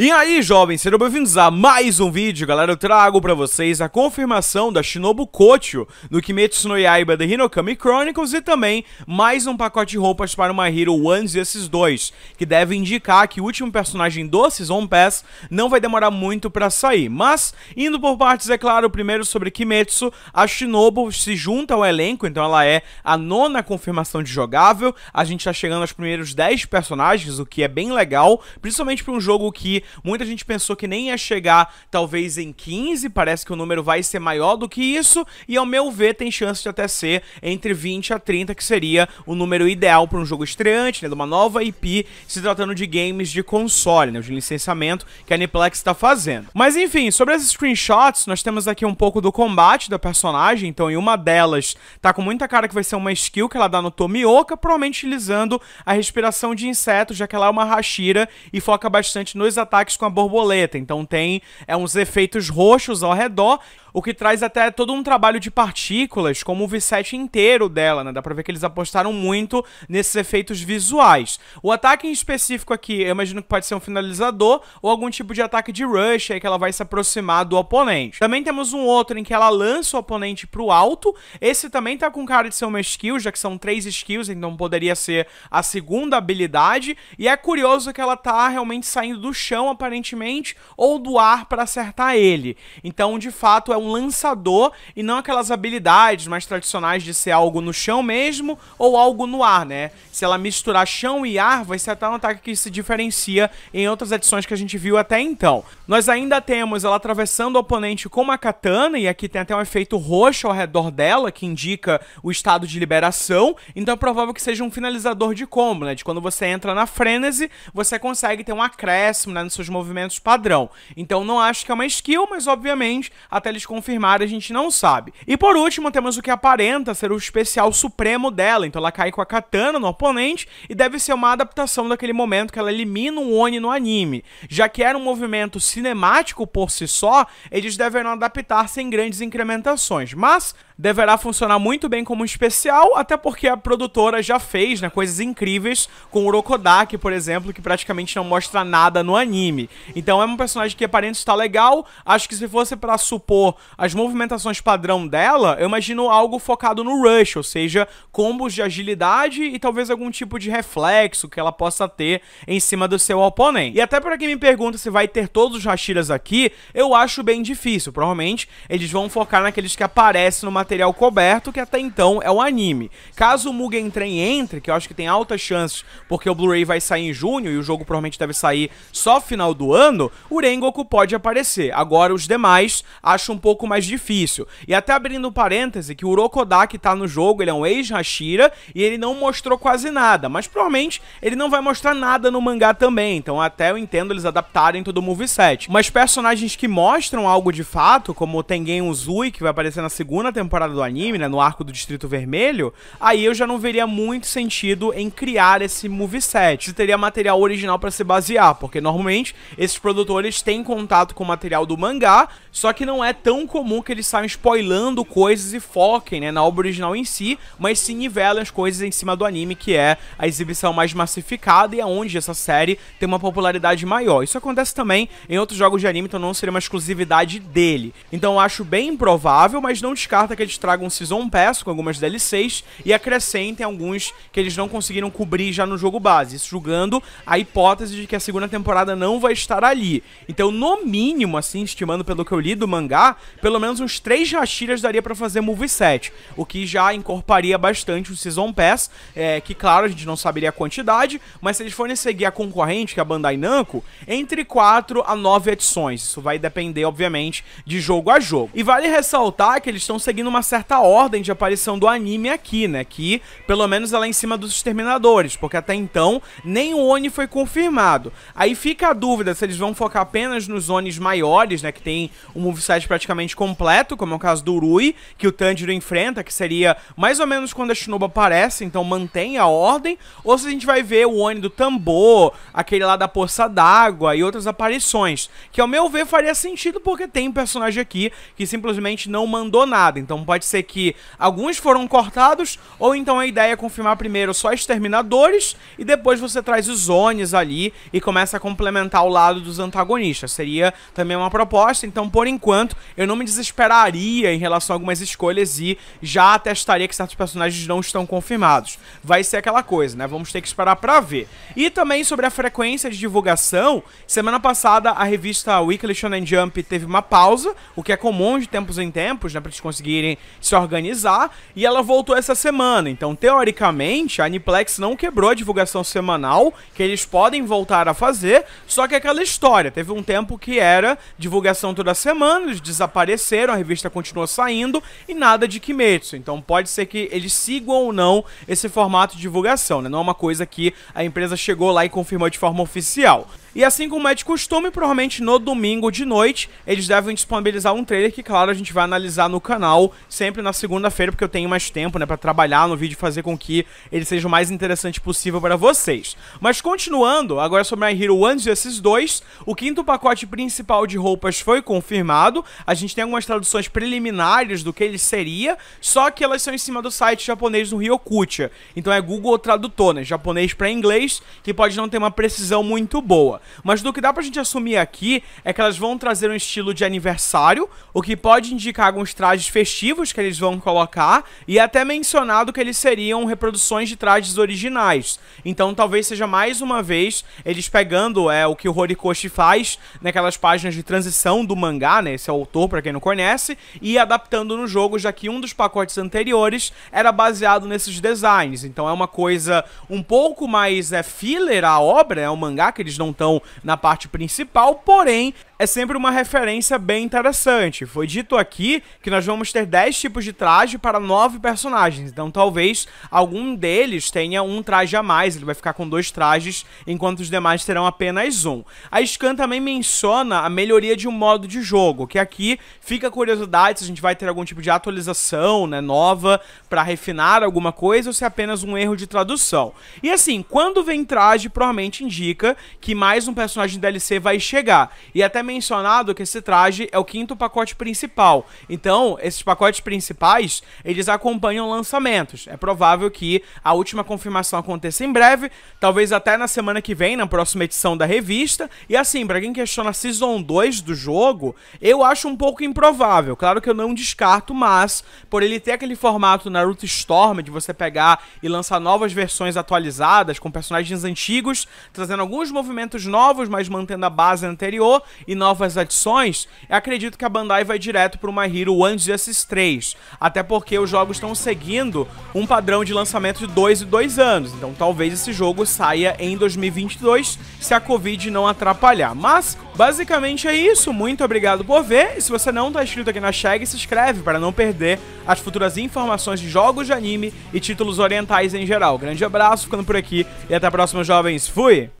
E aí, jovens, sejam bem-vindos a mais um vídeo. Galera, eu trago pra vocês a confirmação da Shinobu Kocho no Kimetsu no Yaiba The Hinokami Chronicles e também mais um pacote de roupas para uma Hero Ones e esses dois, que deve indicar que o último personagem do Season Pass não vai demorar muito pra sair. Mas, indo por partes, é claro, primeiro sobre Kimetsu, a Shinobu se junta ao elenco, então ela é a nona confirmação de jogável. A gente tá chegando aos primeiros 10 personagens, o que é bem legal, principalmente pra um jogo que Muita gente pensou que nem ia chegar talvez em 15, parece que o número vai ser maior do que isso, e ao meu ver tem chance de até ser entre 20 a 30, que seria o número ideal para um jogo estreante, né, de uma nova IP, se tratando de games de console, né, de licenciamento que a Aniplex está fazendo. Mas enfim, sobre as screenshots, nós temos aqui um pouco do combate da personagem, então em uma delas tá com muita cara que vai ser uma skill que ela dá no Tomioka, provavelmente utilizando a respiração de inseto já que ela é uma Hashira e foca bastante nos ataques ataques com a borboleta. Então tem é, uns efeitos roxos ao redor, o que traz até todo um trabalho de partículas, como o V7 inteiro dela, né? Dá pra ver que eles apostaram muito nesses efeitos visuais. O ataque em específico aqui, eu imagino que pode ser um finalizador ou algum tipo de ataque de rush, aí que ela vai se aproximar do oponente. Também temos um outro em que ela lança o oponente pro alto. Esse também tá com cara de ser uma skill, já que são três skills, então poderia ser a segunda habilidade. E é curioso que ela tá realmente saindo do chão aparentemente ou do ar para acertar ele. Então, de fato, é um lançador e não aquelas habilidades mais tradicionais de ser algo no chão mesmo ou algo no ar, né? Se ela misturar chão e ar, vai ser até um ataque que se diferencia em outras edições que a gente viu até então. Nós ainda temos ela atravessando o oponente com uma katana e aqui tem até um efeito roxo ao redor dela que indica o estado de liberação, então é provável que seja um finalizador de combo, né? De quando você entra na frenesi, você consegue ter um acréscimo né, seus movimentos padrão. Então não acho que é uma skill, mas obviamente, até eles confirmarem, a gente não sabe. E por último, temos o que aparenta ser o especial supremo dela. Então ela cai com a katana no oponente e deve ser uma adaptação daquele momento que ela elimina um Oni no anime. Já que era um movimento cinemático por si só, eles deverão adaptar sem grandes incrementações. Mas deverá funcionar muito bem como especial, até porque a produtora já fez né, coisas incríveis com o Rokodak, por exemplo, que praticamente não mostra nada no anime anime. Então é um personagem que aparente está legal. Acho que se fosse para supor as movimentações padrão dela, eu imagino algo focado no rush, ou seja, combos de agilidade e talvez algum tipo de reflexo que ela possa ter em cima do seu oponente. E até para quem me pergunta se vai ter todos os Hashiras aqui, eu acho bem difícil. Provavelmente eles vão focar naqueles que aparecem no material coberto, que até então é o anime. Caso o Mugen Train entre, que eu acho que tem altas chances, porque o Blu-ray vai sair em junho e o jogo provavelmente deve sair só final do ano, o Rengoku pode aparecer. Agora os demais acho um pouco mais difícil. E até abrindo um parêntese, que o Urokodá tá no jogo, ele é um ex-Hashira e ele não mostrou quase nada. Mas provavelmente ele não vai mostrar nada no mangá também. Então até eu entendo eles adaptarem todo o moveset. Mas personagens que mostram algo de fato, como o Tengen Uzui, que vai aparecer na segunda temporada do anime, né, no arco do Distrito Vermelho, aí eu já não veria muito sentido em criar esse moveset. Se teria material original para se basear, porque normalmente geralmente esses produtores têm contato com o material do mangá, só que não é tão comum que eles saiam spoilando coisas e foquem né, na obra original em si, mas se nivelam as coisas em cima do anime, que é a exibição mais massificada e aonde é essa série tem uma popularidade maior. Isso acontece também em outros jogos de anime, então não seria uma exclusividade dele. Então acho bem improvável, mas não descarta que eles tragam um Season Pass com algumas DLCs e acrescentem alguns que eles não conseguiram cobrir já no jogo base, julgando a hipótese de que a segunda temporada não não vai estar ali. Então, no mínimo, assim, estimando pelo que eu li do mangá, pelo menos uns três Hashiras daria para fazer moveset, o que já incorporaria bastante o Season Pass, é, que claro, a gente não saberia a quantidade, mas se eles forem seguir a concorrente, que é a Bandai Namco, entre quatro a nove edições. Isso vai depender, obviamente, de jogo a jogo. E vale ressaltar que eles estão seguindo uma certa ordem de aparição do anime aqui, né? Que, pelo menos, ela é em cima dos Exterminadores, porque até então, nem o Oni foi confirmado. Aí fica a dúvida se eles vão focar apenas nos zones maiores, né? Que tem um moveset praticamente completo, como é o caso do Rui, que o Tanjiro enfrenta, que seria mais ou menos quando a Shinobu aparece, então mantém a ordem. Ou se a gente vai ver o Oni do Tambor, aquele lá da Poça d'Água e outras aparições. Que ao meu ver faria sentido porque tem um personagem aqui que simplesmente não mandou nada. Então pode ser que alguns foram cortados, ou então a ideia é confirmar primeiro só exterminadores e depois você traz os zones ali e começa a complementar ao lado dos antagonistas. Seria também uma proposta, então por enquanto eu não me desesperaria em relação a algumas escolhas e já atestaria que certos personagens não estão confirmados. Vai ser aquela coisa, né? Vamos ter que esperar para ver. E também sobre a frequência de divulgação, semana passada a revista Weekly Shonen Jump teve uma pausa, o que é comum de tempos em tempos, né, para eles conseguirem se organizar, e ela voltou essa semana. Então, teoricamente, a Aniplex não quebrou a divulgação semanal que eles podem voltar a fazer, só que é aquela história, teve um tempo que era divulgação toda semana, eles desapareceram, a revista continuou saindo e nada de Kimetsu. Então pode ser que eles sigam ou não esse formato de divulgação, né? Não é uma coisa que a empresa chegou lá e confirmou de forma oficial. E assim como é de costume, provavelmente no domingo de noite, eles devem disponibilizar um trailer que, claro, a gente vai analisar no canal, sempre na segunda-feira, porque eu tenho mais tempo, né, para trabalhar no vídeo e fazer com que ele seja o mais interessante possível para vocês. Mas continuando, agora sobre My Hero 1 e esses dois, o quinto pacote principal de roupas foi confirmado, a gente tem algumas traduções preliminares do que ele seria, só que elas são em cima do site japonês do Ryokucha, então é Google Tradutor, né, japonês para inglês, que pode não ter uma precisão muito boa. Mas do que dá pra gente assumir aqui é que elas vão trazer um estilo de aniversário, o que pode indicar alguns trajes festivos que eles vão colocar, e até mencionado que eles seriam reproduções de trajes originais. Então talvez seja mais uma vez eles pegando é, o que o Horikoshi faz naquelas páginas de transição do mangá, né? Esse é o autor, para quem não conhece, e adaptando no jogo, já que um dos pacotes anteriores era baseado nesses designs. Então é uma coisa um pouco mais é, filler a obra, é né, mangá que eles não estão não na parte principal, porém é sempre uma referência bem interessante. Foi dito aqui que nós vamos ter 10 tipos de traje para 9 personagens, então talvez algum deles tenha um traje a mais, ele vai ficar com dois trajes, enquanto os demais terão apenas um. A Scan também menciona a melhoria de um modo de jogo, que aqui fica curiosidade se a gente vai ter algum tipo de atualização, né, nova, para refinar alguma coisa ou se é apenas um erro de tradução. E assim, quando vem traje, provavelmente indica que mais um personagem DLC vai chegar. E até mencionado que esse traje é o quinto pacote principal. Então, esses pacotes principais, eles acompanham lançamentos. É provável que a última confirmação aconteça em breve, talvez até na semana que vem, na próxima edição da revista. E assim, para quem questiona a Season 2 do jogo, eu acho um pouco improvável. Claro que eu não descarto, mas por ele ter aquele formato Naruto Storm de você pegar e lançar novas versões atualizadas com personagens antigos, trazendo alguns movimentos novos, mas mantendo a base anterior e novas adições. acredito que a Bandai vai direto para o My Hero One esses 3, até porque os jogos estão seguindo um padrão de lançamento de 2 e 2 anos, então talvez esse jogo saia em 2022 se a Covid não atrapalhar. Mas, basicamente é isso, muito obrigado por ver, e se você não está inscrito aqui na Shag, se inscreve para não perder as futuras informações de jogos de anime e títulos orientais em geral. Grande abraço, ficando por aqui, e até a próxima, jovens. Fui!